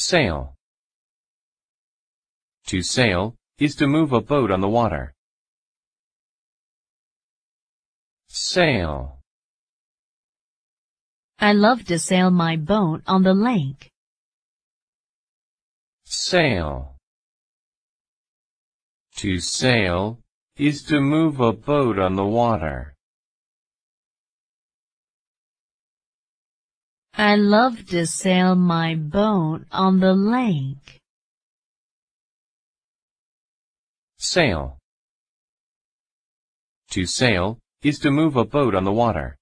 Sail. To sail is to move a boat on the water. Sail. I love to sail my boat on the lake. Sail. To sail is to move a boat on the water. I love to sail my boat on the lake. Sail. To sail, is to move a boat on the water.